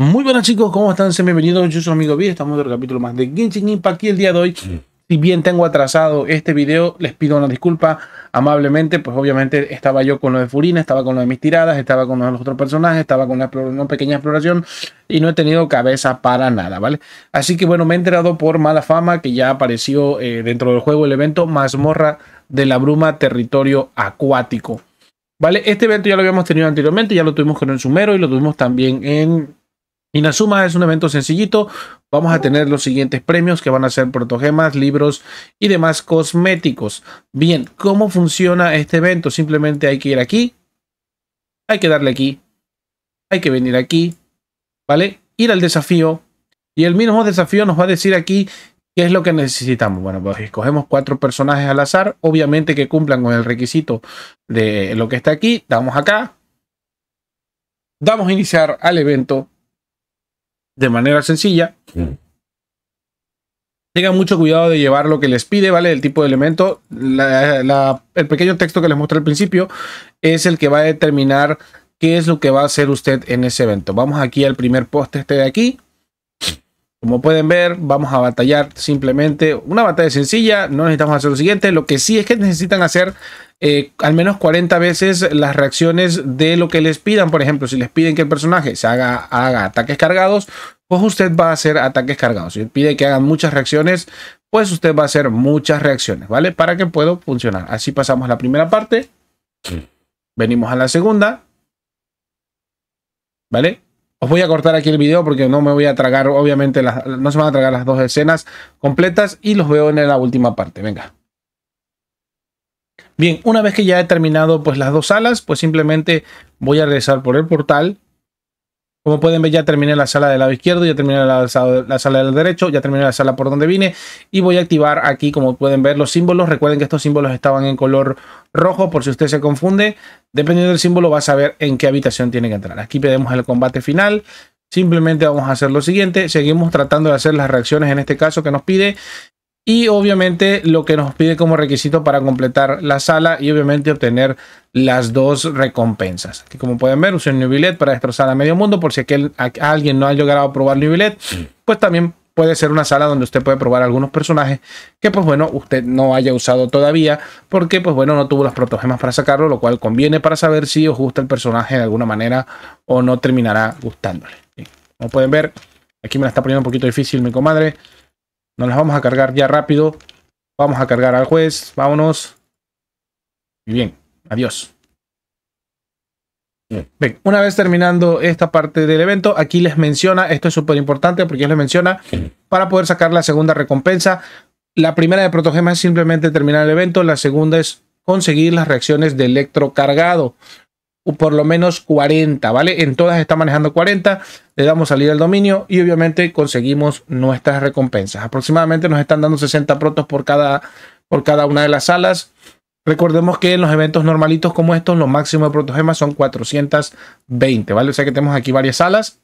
Muy buenas chicos, ¿cómo están? Se bienvenidos, yo soy amigo estamos en otro capítulo más de Genshin Impact aquí el día de hoy. Si bien tengo atrasado este video, les pido una disculpa amablemente, pues obviamente estaba yo con lo de Furina, estaba con lo de mis tiradas, estaba con los otros personajes, estaba con una, pequeña exploración y no he tenido cabeza para nada, ¿vale? Así que bueno, me he enterado por mala fama que ya apareció eh, dentro del juego el evento Mazmorra de la Bruma Territorio Acuático. ¿Vale? Este evento ya lo habíamos tenido anteriormente, ya lo tuvimos con el Sumero y lo tuvimos también en suma es un evento sencillito. Vamos a tener los siguientes premios que van a ser protogemas, libros y demás cosméticos. Bien, ¿cómo funciona este evento? Simplemente hay que ir aquí. Hay que darle aquí. Hay que venir aquí. ¿Vale? Ir al desafío. Y el mismo desafío nos va a decir aquí qué es lo que necesitamos. Bueno, pues escogemos cuatro personajes al azar. Obviamente que cumplan con el requisito de lo que está aquí. Damos acá. Damos a iniciar al evento de manera sencilla. Tenga Tengan mucho cuidado de llevar lo que les pide, ¿vale? El tipo de elemento. el pequeño texto que les mostré al principio es el que va a determinar qué es lo que va a hacer usted en ese evento. Vamos aquí al primer post este de aquí. Como pueden ver, vamos a batallar simplemente una batalla sencilla, no necesitamos hacer lo siguiente. Lo que sí es que necesitan hacer eh, al menos 40 veces las reacciones de lo que les pidan. Por ejemplo, si les piden que el personaje se haga, ataques cargados, pues usted va a hacer ataques cargados. Si pide que hagan muchas reacciones, pues usted va a hacer muchas reacciones, ¿vale? Para que pueda funcionar. Así pasamos la primera parte. Venimos a la segunda. ¿Vale? Os voy a cortar aquí el video porque no me voy a tragar, obviamente, no se van a tragar las dos escenas completas y los veo en la última parte. Venga. Bien, una vez que ya he terminado pues las dos salas, pues simplemente voy a regresar por el portal como pueden ver, ya terminé la sala del lado izquierdo, ya terminé la sala, del derecho, ya terminé la sala por donde vine. Y voy a activar aquí, como pueden ver, los símbolos. Recuerden que estos símbolos estaban en color rojo, por si usted se confunde. Dependiendo del símbolo, va a saber en qué habitación tiene que entrar. Aquí pedimos el combate final. Simplemente vamos a hacer lo siguiente, seguimos tratando de hacer las reacciones en este caso que nos pide y obviamente lo que nos pide como requisito para completar la sala y obviamente obtener las dos recompensas. Que como pueden ver, usé un New Billet para destrozar a medio mundo. Por si alguien no ha llegado a probar New Billet, pues también puede ser una sala donde usted puede probar algunos personajes que pues bueno, usted no haya usado todavía. Porque pues bueno, no tuvo las protogemas para sacarlo, lo cual conviene para saber si os gusta el personaje de alguna manera o no terminará gustándole. Como pueden ver, aquí me la está poniendo un poquito difícil mi comadre. Nos las vamos a cargar ya rápido. Vamos a cargar al juez. Vámonos. Y bien, adiós. Bien, una vez terminando esta parte del evento, aquí les menciona, esto es súper importante porque les menciona, para poder sacar la segunda recompensa, la primera de ProtoGema es simplemente terminar el evento, la segunda es conseguir las reacciones de electro cargado por lo menos 40, ¿vale? En todas está manejando 40, le damos salir al dominio y obviamente conseguimos nuestras recompensas. Aproximadamente nos están dando 60 protos por cada, por cada una de las salas. Recordemos que en los eventos normalitos como estos, los máximos de protogemas son 420, ¿vale? O sea que tenemos aquí varias salas.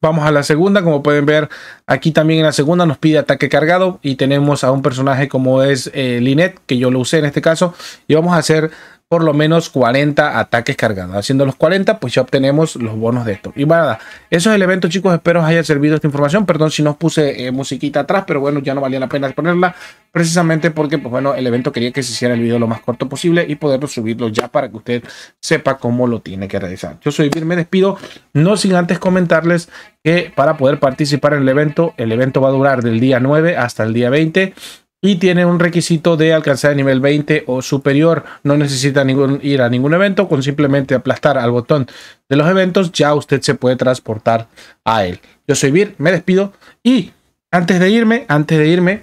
Vamos a la segunda, como pueden ver aquí también en la segunda nos pide ataque cargado y tenemos a un personaje como es eh, Linet, que yo lo usé en este caso, y vamos a hacer por lo menos 40 ataques cargados. Haciendo los 40, pues ya obtenemos los bonos de esto. Y nada, el evento chicos, espero os haya servido esta información. Perdón si no puse eh, musiquita atrás, pero bueno, ya no valía la pena exponerla. Precisamente porque, pues bueno, el evento quería que se hiciera el video lo más corto posible y poderlo subirlo ya para que usted sepa cómo lo tiene que realizar. Yo soy Vir, me despido, no sin antes comentarles que para poder participar en el evento, el evento va a durar del día 9 hasta el día 20 y tiene un requisito de alcanzar el nivel 20 o superior. No necesita ningún, ir a ningún evento, con simplemente aplastar al botón de los eventos ya usted se puede transportar a él. Yo soy Vir, me despido y antes de irme, antes de irme,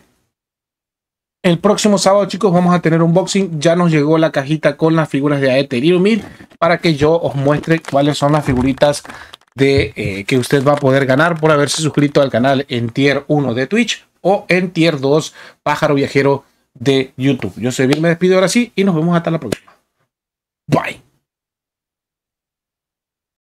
el próximo sábado, chicos, vamos a tener un boxing. Ya nos llegó la cajita con las figuras de Aether y para que yo os muestre cuáles son las figuritas de, eh, que usted va a poder ganar por haberse suscrito al canal en Tier 1 de Twitch o en Tier 2 Pájaro Viajero de YouTube. Yo soy bien me despido ahora sí y nos vemos hasta la próxima. Bye.